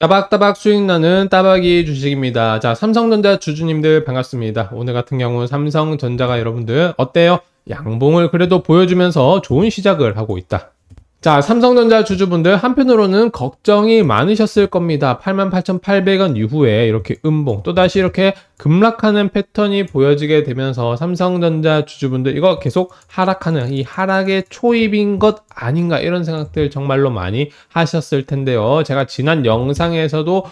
따박따박 수익 나는 따박이 주식입니다. 자, 삼성전자 주주님들 반갑습니다. 오늘 같은 경우 삼성전자가 여러분들 어때요? 양봉을 그래도 보여주면서 좋은 시작을 하고 있다. 자, 삼성전자 주주분들 한편으로는 걱정이 많으셨을 겁니다. 88,800원 이후에 이렇게 음봉, 또다시 이렇게 급락하는 패턴이 보여지게 되면서 삼성전자 주주분들 이거 계속 하락하는 이 하락의 초입인 것 아닌가 이런 생각들 정말로 많이 하셨을 텐데요. 제가 지난 영상에서도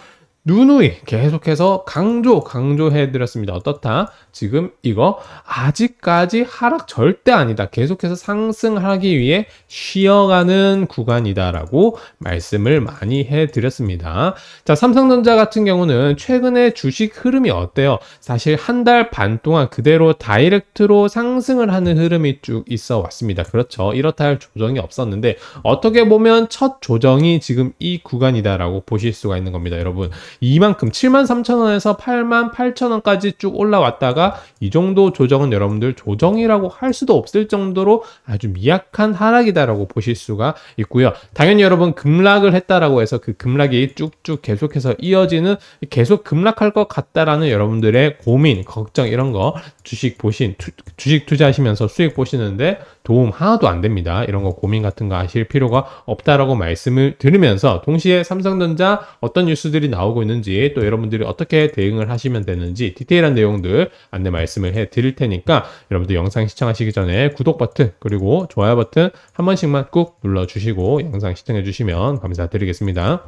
누누이 계속해서 강조 강조해 드렸습니다. 어떻다? 지금 이거 아직까지 하락 절대 아니다. 계속해서 상승하기 위해 쉬어가는 구간이다라고 말씀을 많이 해 드렸습니다. 자, 삼성전자 같은 경우는 최근에 주식 흐름이 어때요? 사실 한 달 반 동안 그대로 다이렉트로 상승을 하는 흐름이 쭉 있어 왔습니다. 그렇죠. 이렇다 할 조정이 없었는데 어떻게 보면 첫 조정이 지금 이 구간이다라고 보실 수가 있는 겁니다. 여러분 이만큼 7만 3천 원에서 8만 8천 원까지 쭉 올라왔다가 이 정도 조정은 여러분들 조정이라고 할 수도 없을 정도로 아주 미약한 하락이다라고 보실 수가 있고요. 당연히 여러분 급락을 했다라고 해서 그 급락이 쭉쭉 계속해서 이어지는 계속 급락할 것 같다라는 여러분들의 고민, 걱정 이런 거 주식 보신 투, 주식 투자하시면서 수익 보시는데 도움 하나도 안 됩니다. 이런 거 고민 같은 거 하실 필요가 없다라고 말씀을 드리면서 동시에 삼성전자 어떤 뉴스들이 나오고 하고 있는지 또 여러분들이 어떻게 대응을 하시면 되는지 디테일한 내용들 안내 말씀을 해 드릴 테니까 여러분들 영상 시청하시기 전에 구독 버튼 그리고 좋아요 버튼 한 번씩만 꾹 눌러주시고 영상 시청해 주시면 감사드리겠습니다.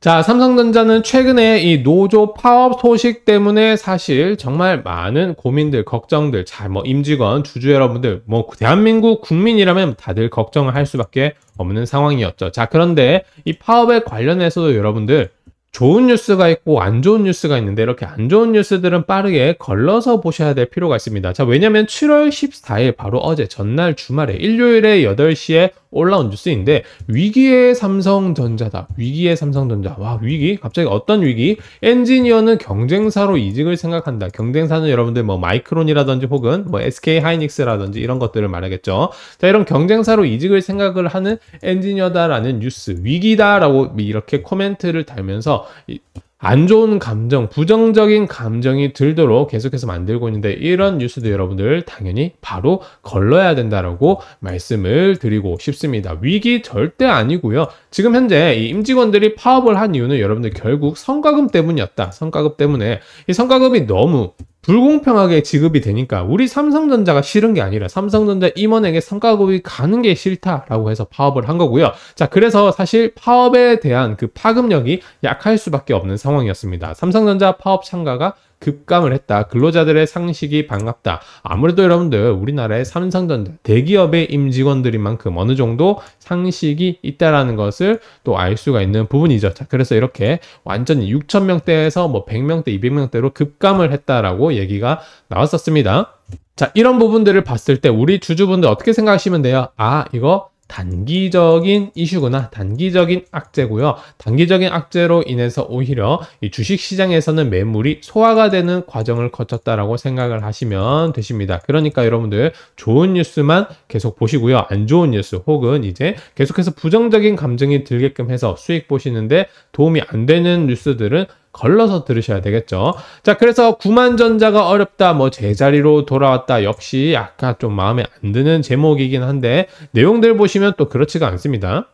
자, 삼성전자는 최근에 이 노조 파업 소식 때문에 사실 정말 많은 고민들, 걱정들, 잘뭐 임직원, 주주 여러분들, 뭐 대한민국 국민이라면 다들 걱정을 할 수밖에 없는 상황이었죠. 자, 그런데 이 파업에 관련해서도 여러분들 좋은 뉴스가 있고 안 좋은 뉴스가 있는데 이렇게 안 좋은 뉴스들은 빠르게 걸러서 보셔야 될 필요가 있습니다. 자, 왜냐면 하 7월 14일 바로 어제 전날 주말에 일요일에 8시에 올라온 뉴스인데 위기의 삼성전자다. 위기의 삼성전자. 와, 위기? 갑자기 어떤 위기? 엔지니어는 경쟁사로 이직을 생각한다. 경쟁사는 여러분들 뭐 마이크론이라든지 혹은 뭐 SK 하이닉스라든지 이런 것들을 말하겠죠. 자, 이런 경쟁사로 이직을 생각을 하는 엔지니어다라는 뉴스 위기다라고 이렇게 코멘트를 달면서 안 좋은 감정, 부정적인 감정이 들도록 계속해서 만들고 있는데 이런 뉴스도 여러분들 당연히 바로 걸러야 된다라고 말씀을 드리고 싶습니다. 위기 절대 아니고요. 지금 현재 이 임직원들이 파업을 한 이유는 여러분들 결국 성과급 때문이었다. 성과급 때문에 이 성과급이 너무 불공평하게 지급이 되니까 우리 삼성전자가 싫은 게 아니라 삼성전자 임원에게 성과급이 가는 게 싫다라고 해서 파업을 한 거고요. 자, 그래서 사실 파업에 대한 그 파급력이 약할 수밖에 없는 상황이었습니다. 삼성전자 파업 참가가 급감을 했다. 근로자들의 상식이 반갑다. 아무래도 여러분들 우리나라의 삼성전자 대기업의 임직원들인만큼 어느 정도 상식이 있다라는 것을 또 알 수가 있는 부분이죠. 자, 그래서 이렇게 완전히 6천 명대에서 뭐 100명대, 200명대로 급감을 했다라고 얘기가 나왔었습니다. 자, 이런 부분들을 봤을 때 우리 주주분들 어떻게 생각하시면 돼요? 아, 이거 단기적인 이슈구나 단기적인 악재고요 단기적인 악재로 인해서 오히려 주식시장에서는 매물이 소화가 되는 과정을 거쳤다라고 생각을 하시면 되십니다 그러니까 여러분들 좋은 뉴스만 계속 보시고요 안 좋은 뉴스 혹은 이제 계속해서 부정적인 감정이 들게끔 해서 수익 보시는데 도움이 안 되는 뉴스들은 걸러서 들으셔야 되겠죠. 자, 그래서 구만전자가 어렵다, 뭐 제자리로 돌아왔다 역시 약간 좀 마음에 안 드는 제목이긴 한데 내용들 보시면 또 그렇지가 않습니다.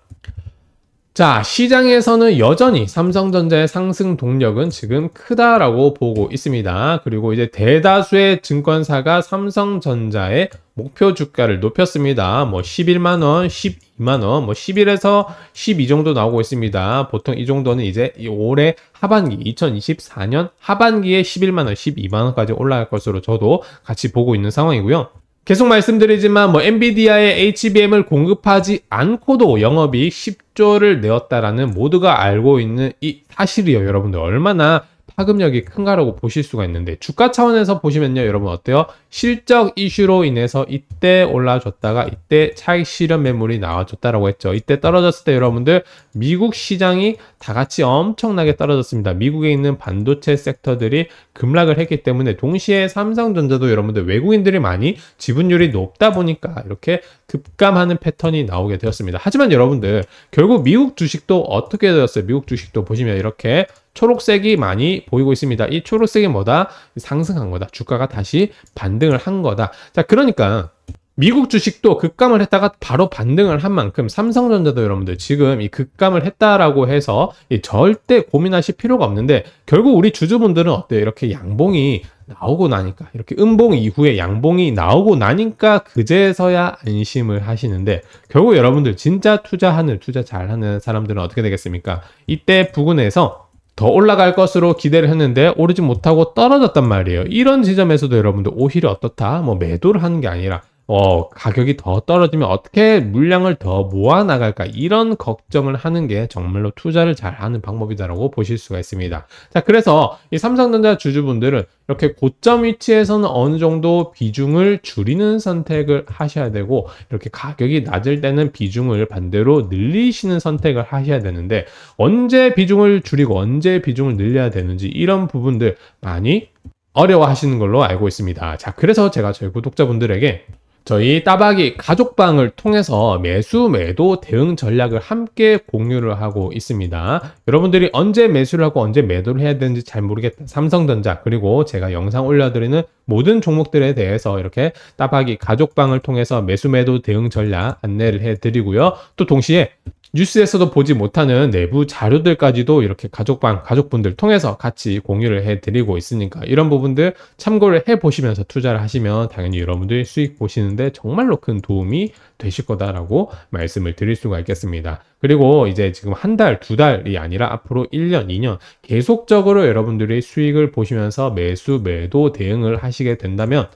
자, 시장에서는 여전히 삼성전자의 상승 동력은 지금 크다라고 보고 있습니다. 그리고 이제 대다수의 증권사가 삼성전자의 목표 주가를 높였습니다. 뭐 11만원, 12만원, 뭐 11에서 12 정도 나오고 있습니다. 보통 이 정도는 이제 올해 하반기, 2024년 하반기에 11만원, 12만원까지 올라갈 것으로 저도 같이 보고 있는 상황이고요. 계속 말씀드리지만 뭐 엔비디아의 HBM을 공급하지 않고도 영업이 10조를 내었다라는 모두가 알고 있는 이 사실이요. 여러분들 얼마나 파급력이 큰가라고 보실 수가 있는데 주가 차원에서 보시면요 여러분 어때요? 실적 이슈로 인해서 이때 올라줬다가 이때 차익 실현 매물이 나와줬다라고 했죠 이때 떨어졌을 때 여러분들 미국 시장이 다 같이 엄청나게 떨어졌습니다 미국에 있는 반도체 섹터들이 급락을 했기 때문에 동시에 삼성전자도 여러분들 외국인들이 많이 지분율이 높다 보니까 이렇게 급감하는 패턴이 나오게 되었습니다. 하지만 여러분들 결국 미국 주식도 어떻게 되었어요? 미국 주식도 보시면 이렇게 초록색이 많이 보이고 있습니다. 이 초록색이 뭐다? 상승한 거다. 주가가 다시 반등을 한 거다. 자, 그러니까 미국 주식도 급감을 했다가 바로 반등을 한 만큼 삼성전자도 여러분들 지금 이 급감을 했다라고 해서 절대 고민하실 필요가 없는데 결국 우리 주주분들은 어때요? 이렇게 양봉이 나오고 나니까 이렇게 음봉 이후에 양봉이 나오고 나니까 그제서야 안심을 하시는데 결국 여러분들 진짜 투자하는 투자 잘하는 사람들은 어떻게 되겠습니까? 이때 부근에서 더 올라갈 것으로 기대를 했는데 오르지 못하고 떨어졌단 말이에요. 이런 지점에서도 여러분들 오히려 어떻다 뭐 매도를 하는 게 아니라 어, 가격이 더 떨어지면 어떻게 물량을 더 모아 나갈까 이런 걱정을 하는 게 정말로 투자를 잘 하는 방법이다라고 보실 수가 있습니다. 자, 그래서 이 삼성전자 주주분들은 이렇게 고점 위치에서는 어느 정도 비중을 줄이는 선택을 하셔야 되고 이렇게 가격이 낮을 때는 비중을 반대로 늘리시는 선택을 하셔야 되는데 언제 비중을 줄이고 언제 비중을 늘려야 되는지 이런 부분들 많이 어려워하시는 걸로 알고 있습니다. 자, 그래서 제가 저희 구독자분들에게 저희 따박이 가족방을 통해서 매수 매도 대응 전략을 함께 공유를 하고 있습니다. 여러분들이 언제 매수를 하고 언제 매도를 해야 되는지 잘 모르겠다. 삼성전자 그리고 제가 영상 올려드리는 모든 종목들에 대해서 이렇게 따박이 가족방을 통해서 매수 매도 대응 전략 안내를 해드리고요. 또 동시에 뉴스에서도 보지 못하는 내부 자료들까지도 이렇게 가족방 가족분들 통해서 같이 공유를 해드리고 있으니까 이런 부분들 참고를 해보시면서 투자를 하시면 당연히 여러분들이 수익 보시는데 정말로 큰 도움이 되실 거다라고 말씀을 드릴 수가 있겠습니다. 그리고 이제 지금 한 달, 두 달이 아니라 앞으로 1년, 2년 계속적으로 여러분들이 수익을 보시면서 매수, 매도 대응을 하시게 된다면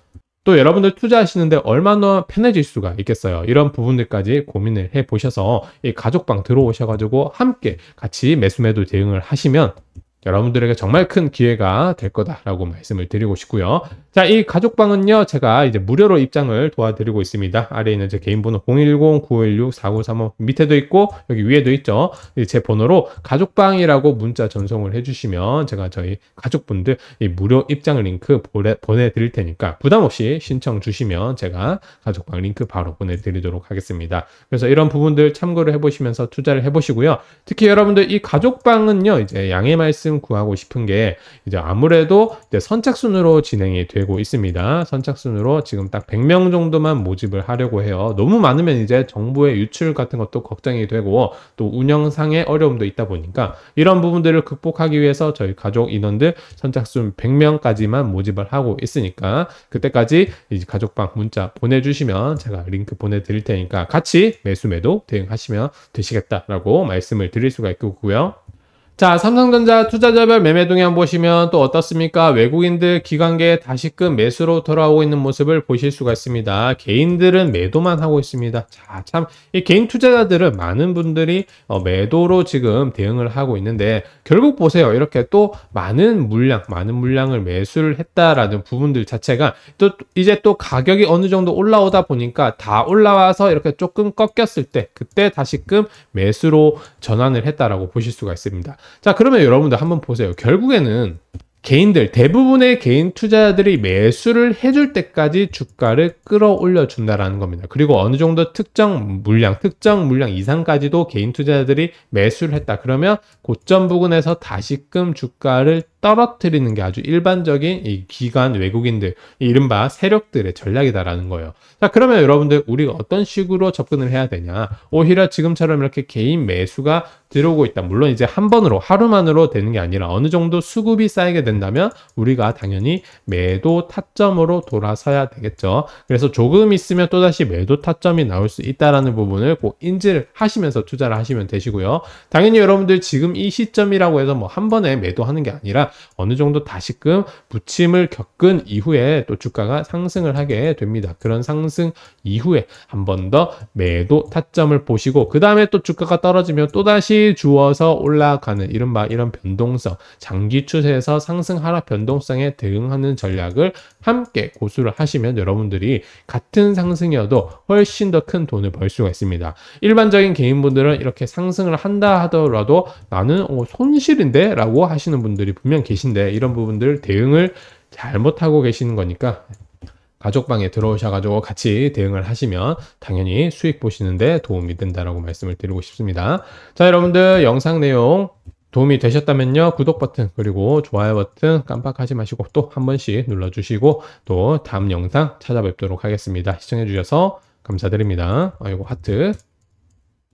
또 여러분들 투자하시는데 얼마나 편해질 수가 있겠어요. 이런 부분들까지 고민을 해 보셔서 이 가족방 들어오셔가지고 함께 같이 매수매도 대응을 하시면 여러분들에게 정말 큰 기회가 될 거다라고 말씀을 드리고 싶고요. 자, 이 가족방은요, 제가 이제 무료로 입장을 도와드리고 있습니다. 아래에 있는 제 개인 번호 010-916-4935 밑에도 있고, 여기 위에도 있죠. 제 번호로 가족방이라고 문자 전송을 해주시면 제가 저희 가족분들 이 무료 입장 링크 보내, 보내드릴 테니까 부담 없이 신청 주시면 제가 가족방 링크 바로 보내드리도록 하겠습니다. 그래서 이런 부분들 참고를 해보시면서 투자를 해보시고요. 특히 여러분들 이 가족방은요, 이제 양해 말씀 말씀 구하고 싶은 게 이제 아무래도 이제 선착순으로 진행이 되고 있습니다. 선착순으로 지금 딱 100명 정도만 모집을 하려고 해요. 너무 많으면 이제 정부의 유출 같은 것도 걱정이 되고 또 운영상의 어려움도 있다 보니까 이런 부분들을 극복하기 위해서 저희 가족 인원들 선착순 100명까지만 모집을 하고 있으니까 그때까지 이제 가족방 문자 보내주시면 제가 링크 보내드릴 테니까 같이 매수매도 대응하시면 되시겠다라고 말씀을 드릴 수가 있고요. 겠 자, 삼성전자 투자자별 매매 동향 보시면 또 어떻습니까? 외국인들 기관계 다시금 매수로 돌아오고 있는 모습을 보실 수가 있습니다. 개인들은 매도만 하고 있습니다. 자, 참, 이 개인 투자자들은 많은 분들이 어, 매도로 지금 대응을 하고 있는데, 결국 보세요. 이렇게 또 많은 물량, 많은 물량을 매수를 했다라는 부분들 자체가 또 이제 또 가격이 어느 정도 올라오다 보니까 다 올라와서 이렇게 조금 꺾였을 때, 그때 다시금 매수로 전환을 했다라고 보실 수가 있습니다. 자, 그러면 여러분들 한번 보세요. 결국에는 개인들, 대부분의 개인 투자자들이 매수를 해줄 때까지 주가를 끌어올려 준다라는 겁니다. 그리고 어느 정도 특정 물량, 특정 물량 이상까지도 개인 투자자들이 매수를 했다. 그러면 고점 부근에서 다시금 주가를 떨어뜨리는 게 아주 일반적인 이 기관 외국인들, 이른바 세력들의 전략이다라는 거예요. 자, 그러면 여러분들 우리가 어떤 식으로 접근을 해야 되냐? 오히려 지금처럼 이렇게 개인 매수가 들어오고 있다. 물론 이제 한 번으로 하루만으로 되는 게 아니라 어느 정도 수급이 쌓이게 된다면 우리가 당연히 매도 타점으로 돌아서야 되겠죠. 그래서 조금 있으면 또다시 매도 타점이 나올 수 있다라는 부분을 꼭 인지를 하시면서 투자를 하시면 되시고요. 당연히 여러분들 지금 이 시점이라고 해서 뭐 한 번에 매도하는 게 아니라 어느 정도 다시금 부침을 겪은 이후에 또 주가가 상승을 하게 됩니다. 그런 상승 이후에 한 번 더 매도 타점을 보시고 그 다음에 또 주가가 떨어지면 또다시 주어서 올라가는 이른바 이런 변동성 장기 추세에서 상승 하락 변동성에 대응하는 전략을 함께 고수를 하시면 여러분들이 같은 상승이어도 훨씬 더 큰 돈을 벌 수가 있습니다. 일반적인 개인분들은 이렇게 상승을 한다 하더라도 나는 어, 손실인데 라고 하시는 분들이 분명히 사실 계신데 이런 부분들 대응을 잘못하고 계시는 거니까 가족방에 들어오셔가지고 같이 대응을 하시면 당연히 수익 보시는데 도움이 된다라고 말씀을 드리고 싶습니다. 자, 여러분들 영상 내용 도움이 되셨다면요 구독 버튼 그리고 좋아요 버튼 깜빡하지 마시고 또 한 번씩 눌러주시고 또 다음 영상 찾아뵙도록 하겠습니다. 시청해주셔서 감사드립니다. 아이고 하트